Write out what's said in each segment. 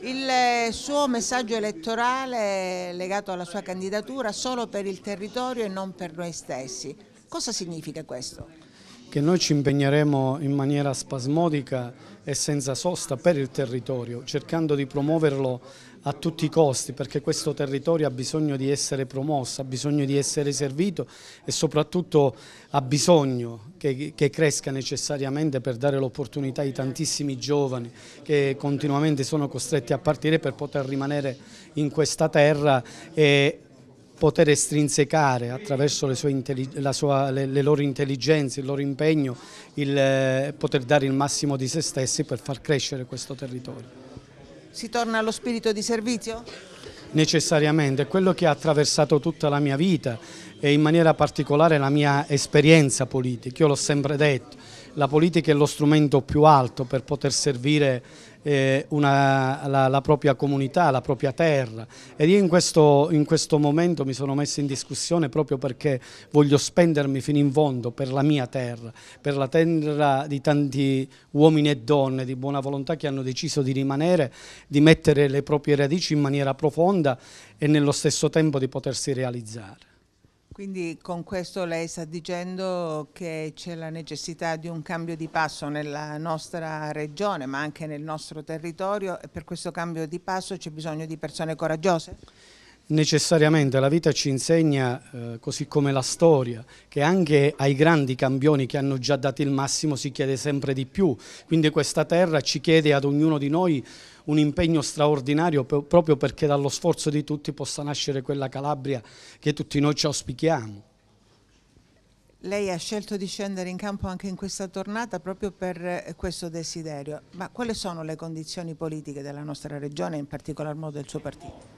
Il suo messaggio elettorale legato alla sua candidatura solo per il territorio e non per noi stessi. Cosa significa questo? Che noi ci impegneremo in maniera spasmodica e senza sosta per il territorio, cercando di promuoverlo a tutti i costi perché questo territorio ha bisogno di essere promosso, ha bisogno di essere servito e soprattutto ha bisogno che, che cresca necessariamente per dare l'opportunità ai tantissimi giovani che continuamente sono costretti a partire per poter rimanere in questa terra e poter estrinsecare attraverso le, sua, le, le, loro intelligenze, il loro impegno, il, eh, poter dare il massimo di se stessi per far crescere questo territorio. Si torna allo spirito di servizio? Necessariamente, quello che ha attraversato tutta la mia vita e in maniera particolare la mia esperienza politica. Io l'ho sempre detto, la politica è lo strumento più alto per poter servire eh, una, la, la, propria comunità, la propria terra ed io in questo, in questo momento mi sono messo in discussione proprio perché voglio spendermi fino in fondo per la mia terra, per la terra di tanti uomini e donne di buona volontà che hanno deciso di rimanere, di mettere le proprie radici in maniera profonda e nello stesso tempo di potersi realizzare. Quindi con questo lei sta dicendo che c'è la necessità di un cambio di passo nella nostra regione, ma anche nel nostro territorio e per questo cambio di passo c'è bisogno di persone coraggiose? necessariamente la vita ci insegna, eh, così come la storia, che anche ai grandi campioni che hanno già dato il massimo si chiede sempre di più, quindi questa terra ci chiede ad ognuno di noi un impegno straordinario proprio perché dallo sforzo di tutti possa nascere quella Calabria che tutti noi ci auspichiamo. Lei ha scelto di scendere in campo anche in questa tornata proprio per eh, questo desiderio, ma quali sono le condizioni politiche della nostra regione in particolar modo del suo partito?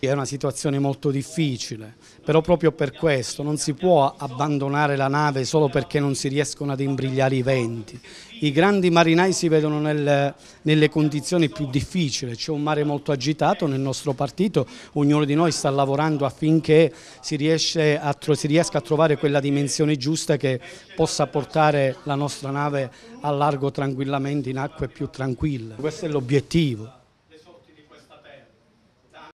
È una situazione molto difficile, però proprio per questo non si può abbandonare la nave solo perché non si riescono ad imbrigliare i venti. I grandi marinai si vedono nel, nelle condizioni più difficili, c'è un mare molto agitato nel nostro partito, ognuno di noi sta lavorando affinché si, a, si riesca a trovare quella dimensione giusta che possa portare la nostra nave a largo tranquillamente in acque più tranquille. Questo è l'obiettivo.